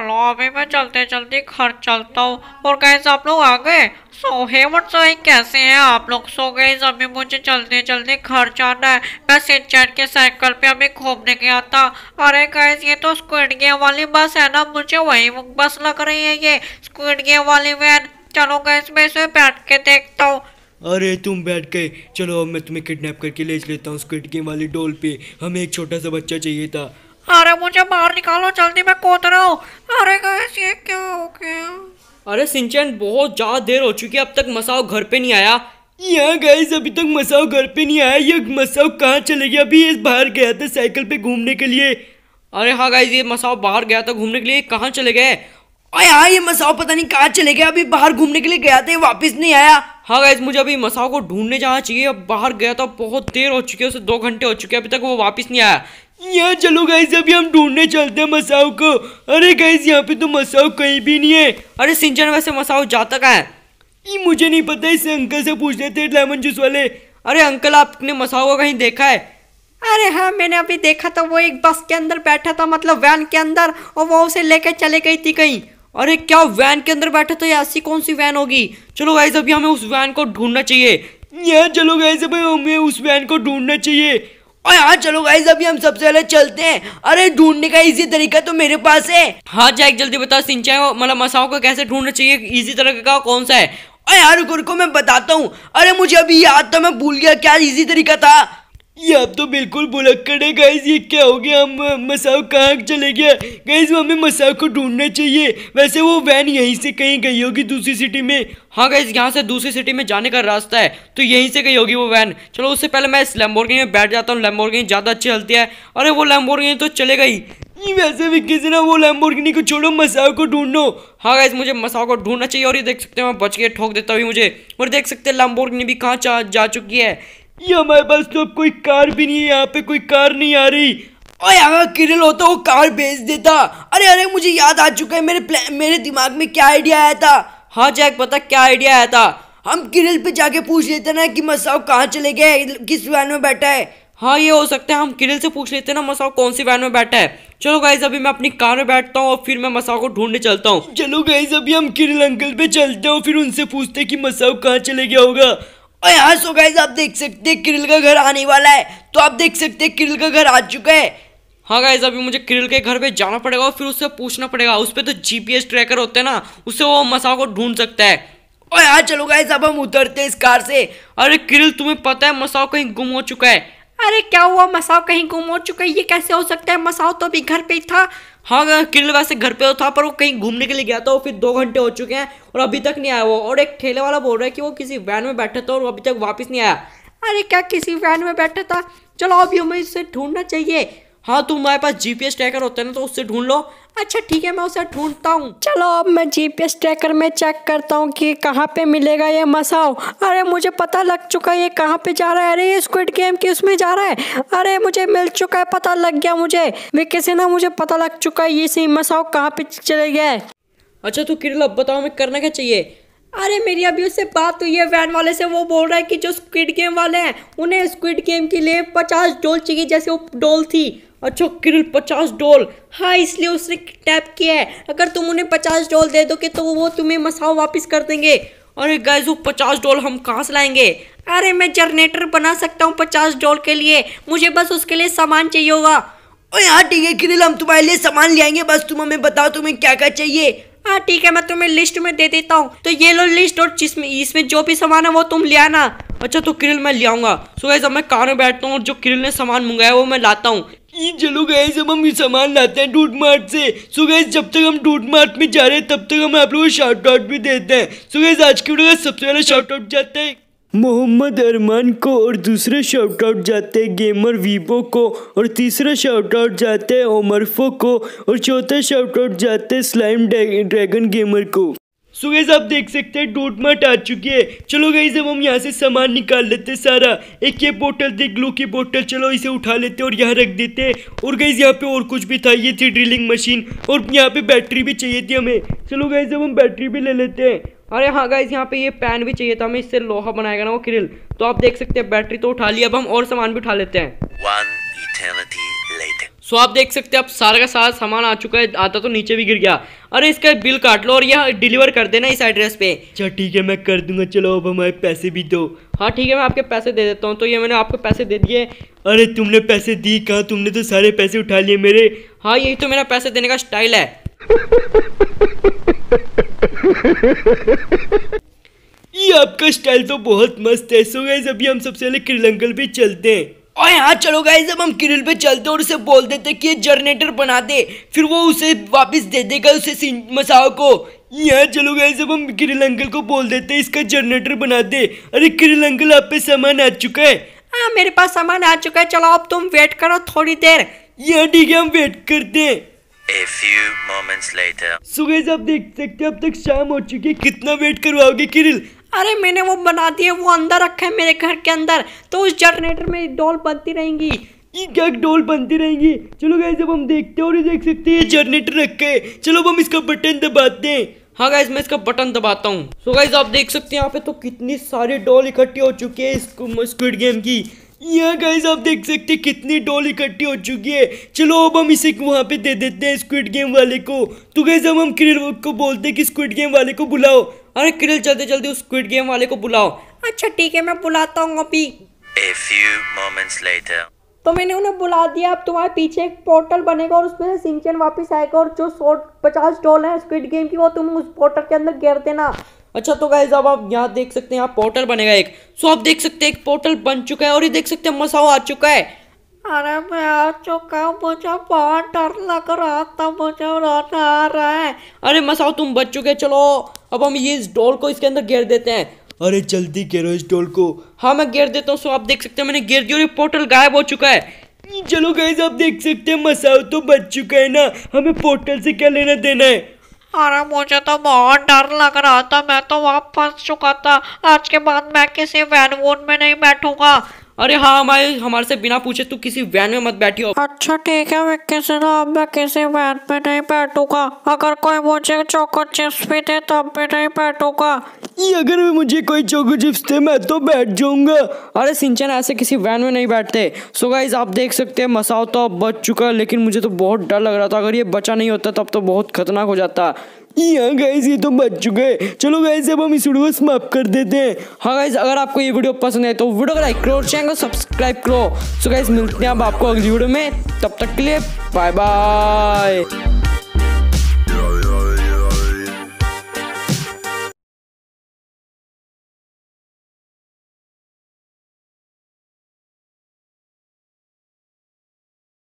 चलो अभी मैं चलते चलते घर चलता हूँ और कैसे आप लोग आ गए सो है वट कैसे हैं आप लोग सो गए अभी मुझे चलते चलते घर जाना है मैं सिंचन के साइकिल पे अभी घूमने गया था अरे गैस ये तो स्क्विड गेम वाली बस है ना मुझे वही बस लग रही है ये स्क्विड गेम वाली वैन चलो गैस मैं इसे बैठ के देखता हूँ अरे तुम बैठ गए चलो मैं तुम्हें किडनैप करके ले लेता हूँ स्क्विड गेम वाली डोल पे हमें एक छोटा सा बच्चा चाहिए था अरे मुझे बाहर निकालो जल्दी मैं कोत रहा हूँ अरे गैस ये क्या हो गया अरे सिंचन बहुत ज़्यादा देर हो चुकी है अब तक मसाओ घर पे नहीं आया यहाँ गैस अभी तक मसाओ घर पे नहीं आया ये मसाओ कहाँ चले गया अभी ये बाहर गया था साइकिल पे घूमने के लिए अरे हाँ गाइज ये मसाओ बाहर गया था घूमने के लिए कहाँ चले गए अरे हाँ ये मसाओ पता नहीं कहाँ चले गए अभी बाहर घूमने के लिए गया था वापस नहीं आया हाँ गाइज मुझे अभी मसाओ को ढूंढने जाना चाहिए अब बाहर गया था बहुत देर हो चुकी है उसे दो घंटे हो चुके हैं अभी तक वो वापस नहीं आया यहाँ चलो गाइज अभी हम ढूंढने चलते हैं मसाओ को अरे गाइज यहाँ पे तो मसाओ कहीं भी नहीं है अरे सिंचन वैसे मसाओ जाता का है ये मुझे नहीं पता इसे अंकल से पूछ लेते लेमन जूस वाले अरे अंकल आपने मसाओ को कहीं देखा है अरे हाँ मैंने अभी देखा था वो एक बस के अंदर बैठा था मतलब वैन के अंदर और वो उसे लेकर चले गई थी कहीं अरे क्या वैन के अंदर बैठा था तो ऐसी कौन सी वैन होगी चलो गाइज अभी हमें उस वैन को ढूंढना चाहिए यहाँ चलो गाइज अभी हमें उस वैन को ढूंढना चाहिए और हाँ चलो गाइज अभी हम सबसे पहले चलते हैं अरे ढूंढने का इजी तरीका तो मेरे पास है हाँ जैक जल्दी बताओ सिंचाई मतलब मसाओं को कैसे ढूंढना चाहिए इजी तरीका कौन सा है और यार रुको रुको मैं बताता हूँ अरे मुझे अभी याद था मैं भूल गया क्या इजी तरीका था ये आप तो बिल्कुल भुलक्कड़ है गाइज ये क्या हो गया हम मसाओ कहाँ चले गया गाइज हमें मसाओ को ढूंढना चाहिए वैसे वो वैन यहीं से कहीं गई होगी दूसरी सिटी में हाँ गाइज यहाँ से दूसरी सिटी में जाने का रास्ता है तो यहीं से गई होगी वो वैन चलो उससे पहले मैं इस लम्बोर्गिनी में बैठ जाता हूँ लम्बोर्गिनी ज़्यादा अच्छी चलती है अरे वो लम्बोर्गिनी तो चले गई वैसे भी किसी ना वो लैम्बोर्गिनी को छोड़ो मसाओ को ढूंढो हाँ गाइज मुझे मसाओ को ढूंढना चाहिए और ये देख सकते हैं मैं बच के ठोक देता हुई मुझे और देख सकते हैं लैम्बोर्गिनी भी कहाँ जा चुकी है ये हमारे पास तो अब कोई कार भी नहीं है यहाँ पे कोई कार नहीं आ रही और यहाँ किरल होता वो कार बेच देता अरे अरे मुझे याद आ चुका है मेरे प्लान मेरे दिमाग में क्या आइडिया आया था हाँ जैक पता क्या आइडिया आया था हम किरल पे जाके पूछ लेते ना कि मसाओ कहाँ चले गए किस वैन में बैठा है हाँ ये हो सकता है हम किरल से पूछ लेते ना मसाओ कौन सी वैन में बैठा है चलो गाइज अभी मैं अपनी कार में बैठता हूँ और फिर मैं मसाओ को ढूंढने चलता हूँ चलो गाइज अभी हम किरल अंकल पे चलते हैं फिर उनसे पूछते कि मसाओ कहाँ चले गया होगा और यहाँ सो गाइज आप देख सकते हैं किरिल का घर आने वाला है तो आप देख सकते हैं किरिल का घर आ चुका है हाँ गाइज अभी मुझे किरिल के घर पे जाना पड़ेगा और फिर उससे पूछना पड़ेगा उस पर तो जीपीएस ट्रैकर होते हैं ना उससे वो मसा को ढूंढ सकता है और यहाँ चलो गाइज अब हम उतरते हैं इस कार से अरे किरिल तुम्हें पता है मसाओ कहीं गुम हो चुका है अरे क्या हुआ मसाओ कहीं गुम हो चुका है ये कैसे हो सकता है मसाओ तो अभी घर पे ही था हाँ किरण वैसे घर पे तो था पर वो कहीं घूमने के लिए गया था और फिर दो घंटे हो चुके हैं और अभी तक नहीं आया वो और एक ठेले वाला बोल रहा है कि वो किसी वैन में बैठा था और अभी तक वापस नहीं आया अरे क्या किसी वैन में बैठा था चलो अभी हमें इसे ढूंढना चाहिए हाँ तुम हमारे पास जीपीएस ट्रैकर होता है ना तो उससे ढूंढ लो अच्छा ठीक है मैं उसे ढूंढता हूँ चलो अब मैं जीपीएस ट्रैकर में चेक करता हूँ कि कहाँ पे मिलेगा ये मसाओ अरे मुझे पता लग चुका है ये कहाँ पे जा रहा है अरे ये स्क्विड गेम की उसमें जा रहा है अरे मुझे मिल चुका है पता लग गया मुझे वे कैसे ना मुझे पता लग चुका है ये सही मसाओ कहाँ पे चले गए अच्छा तो किरल अब बताओ मैं करना क्या चाहिए अरे मेरी अभी उससे बात हुई है वैन वाले से वो बोल रहा है कि जो स्क्विड गेम वाले हैं उन्हें स्क्विड गेम के लिए पचास डोल चाहिए जैसे वो डोल थी अच्छा किरल पचास डोल हाँ इसलिए उसने टैप किया है अगर तुम उन्हें पचास डोल दे दोगे तो वो तुम्हें मसाओ वापस कर देंगे अरे गैस वो पचास डोल हम कहाँ से लाएंगे अरे मैं जनरेटर बना सकता हूँ पचास डोल के लिए मुझे बस उसके लिए सामान चाहिए होगा अरे हाँ ठीक है किरल हम तुम्हारे लिए सामान ले आएंगे बस तुम हमें बताओ तुम्हें क्या क्या चाहिए हाँ ठीक है मैं तुम्हें लिस्ट में दे देता हूँ तो ये लो लिस्ट और जिसमें इसमें जो भी सामान है वो तुम ले आना अच्छा तो किरिल मैं ले आऊंगा सो जब मैं कार में बैठता हूँ और जो किरिल ने सामान मंगाया वो मैं लाता हूँ चलो गए जब हम ये सामान लाते हैं डूट मार्ट से सो जब तक हम डूट मार्ट में जा रहे हैं तब तक हम आप लोगों को शॉर्ट आउट भी देते हैं सो आज की वीडियो का सबसे पहले शॉर्ट आउट जाता है मोहम्मद अरमान को और दूसरे शॉर्ट आउट जाते गेमर वीबो को और तीसरा शॉर्ट आउट जाते ओमरफो को और चौथा शॉर्ट आउट जाते स्लाइम ड्रैगन गेमर को सो so गैस आप देख सकते हैं डोटमाट आ चुकी है चलो गई जब हम यहाँ से सामान निकाल लेते सारा एक ये बोतल थी ग्लू की बोतल चलो इसे उठा लेते और यहाँ रख देते और गई यहाँ पे और कुछ भी था ये थी ड्रिलिंग मशीन और यहाँ पे बैटरी भी चाहिए थी हमें चलो गई जब हम बैटरी भी ले लेते हैं अरे हाँ गाइज यहाँ पे ये पैन भी चाहिए था हमें इससे लोहा बनाएगा ना वो क्रिल तो आप देख सकते हैं बैटरी तो उठा ली अब हम और सामान भी उठा लेते हैं सो so, आप देख सकते हैं अब सारा का सारा सामान आ चुका है आता तो नीचे भी गिर गया अरे इसका बिल काट लो और यह डिलीवर कर देना इस एड्रेस पे अच्छा ठीक है मैं कर दूंगा चलो अब हमारे पैसे भी दो हाँ ठीक है मैं आपके पैसे दे देता हूँ तो ये मैंने आपको पैसे दे दिए अरे तुमने पैसे दी कहा तुमने तो सारे पैसे उठा लिए मेरे हाँ यही तो मेरा पैसे देने का स्टाइल है ये आपका स्टाइल तो बहुत मस्त है सो गाइज अभी हम सबसे पहले किरलंगल पे चलते हैं और यहाँ चलो गाइज अब हम किरल पे चलते और उसे बोल देते कि ये जनरेटर बना दे फिर वो उसे वापस दे देगा उसे मसाओ को यहाँ चलो गाइज अब हम किरल अंकल को बोल देते इसका जनरेटर बना दे अरे किरल अंकल आप पे सामान आ चुका है हाँ मेरे पास सामान आ चुका है चलो अब तुम वेट करो थोड़ी देर यहाँ ठीक है हम वेट करते हैं A few moments later. So guys, आप देख सकते हैं अब तक शाम हो चुकी है कितना वेट करवाओगे किरिल अरे मैंने वो बना दिया वो अंदर रखा है मेरे घर के अंदर तो उस जनरेटर में डॉल बनती रहेंगी ये क्या डॉल बनती रहेंगी चलो गाइज जब हम देखते हैं और देख सकते हैं जनरेटर रखा है चलो हम इसका बटन दबाते हैं हाँ गाइज मैं इसका बटन दबाता हूँ सो so गाइज आप देख सकते हैं यहाँ पे तो कितनी सारी डॉल इकट्ठी हो चुकी है इसको स्क्विड गेम की यहाँ गाइज आप देख सकते हैं कितनी डॉल इकट्ठी हो चुकी है चलो अब हम इसे वहाँ पे दे देते हैं स्क्विड गेम वाले को तो गाइज अब हम क्रिल को बोलते हैं कि स्क्विड गेम वाले को बुलाओ अरे क्रिल चलते चलते उस स्क्विड गेम वाले को बुलाओ अच्छा ठीक है मैं बुलाता हूँ अभी A few moments later. तो मैंने उन्हें बुला दिया अब तुम्हारे पीछे एक पोर्टल बनेगा और उसमें से सिंचन वापस आएगा और जो सौ पचास डॉल है स्क्विड गेम की वो तुम उस पोर्टल के अंदर गिर देना अच्छा तो गाइज अब आप यहाँ देख सकते हैं यहाँ पोर्टल बनेगा एक सो आप देख सकते हैं एक पोर्टल बन चुका है और ये देख सकते हैं मसाओ आ चुका है अरे मैं आ चुका हूँ मुझे बहुत डर लग रहा था मुझे रोना आ रहा है अरे मसाओ तुम बच चुके चलो अब हम ये इस डोल को इसके अंदर घेर देते हैं अरे जल्दी घेरो इस डोल को हाँ मैं घेर देता हूँ सो आप देख सकते हैं मैंने घेर दिया और ये पोर्टल गायब हो चुका है चलो गाइज आप देख सकते हैं मसाओ तो बच चुका है ना हमें पोर्टल से क्या लेना देना है अरे मुझे तो बहुत डर लग रहा था मैं तो वहाँ फंस चुका था आज के बाद मैं किसी वैन में नहीं बैठूंगा अरे हाँ हमारे हमारे से बिना पूछे तू किसी वैन में मत बैठी हो अच्छा ठीक है विक्की से ना अब मैं किसी वैन में नहीं बैठूंगा अगर कोई मुझे चोको चिप्स भी दे तब भी नहीं बैठूंगा ये अगर मुझे कोई चोको चिप्स दे मैं तो बैठ जाऊंगा अरे सिंचन ऐसे किसी वैन में नहीं बैठते सो गाइज आप देख सकते हैं मसाओ तो बच चुका है लेकिन मुझे तो बहुत डर लग रहा था अगर ये बचा नहीं होता तब तो बहुत खतरनाक हो जाता यहाँ गाइज ये तो बच चुके हैं चलो गाइज अब हम इस वीडियो को समाप्त कर देते हैं हाँ गाइज़ अगर आपको ये वीडियो पसंद है तो वीडियो को लाइक करो और चैनल को सब्सक्राइब करो सो गाइज मिलते हैं अब आपको अगली वीडियो में तब तक के लिए बाय बाय